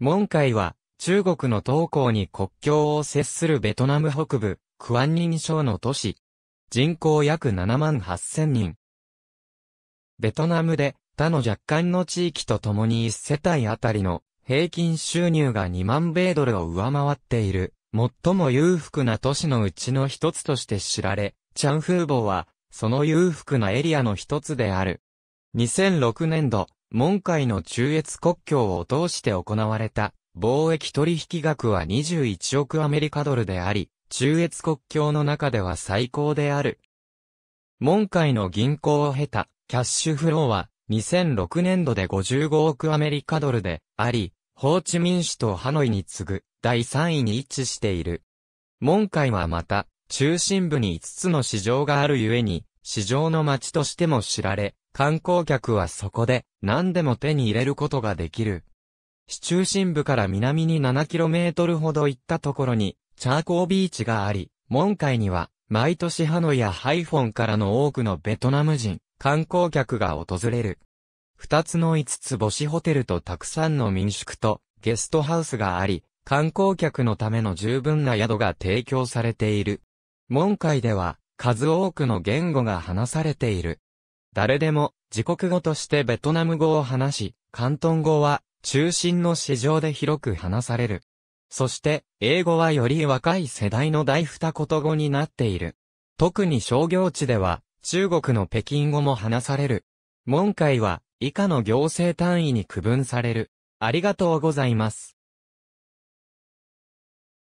門海は、中国の東港に国境を接するベトナム北部、クアンニン省の都市。人口約7万8000人。ベトナムで他の若干の地域と共に1世帯あたりの平均収入が2万米ドルを上回っている、最も裕福な都市のうちの一つとして知られ、チャンフーボは、その裕福なエリアの一つである。2006年度、門海の中越国境を通して行われた貿易取引額は21億アメリカドルであり、中越国境の中では最高である。門海の銀行を経たキャッシュフローは2006年度で55億アメリカドルであり、ホーチミン市とハノイに次ぐ第3位に位置している。門海はまた中心部に5つの市場があるゆえに市場の街としても知られ、観光客はそこで何でも手に入れることができる。市中心部から南に 7km ほど行ったところに、チャーコービーチがあり、門海には、毎年ハノイやハイフォンからの多くのベトナム人、観光客が訪れる。二つの五つ星ホテルとたくさんの民宿とゲストハウスがあり、観光客のための十分な宿が提供されている。門海では、数多くの言語が話されている。誰でも自国語としてベトナム語を話し、広東語は中心の市場で広く話される。そして英語はより若い世代の大二言語になっている。特に商業地では中国の北京語も話される。門会は以下の行政単位に区分される。ありがとうございます。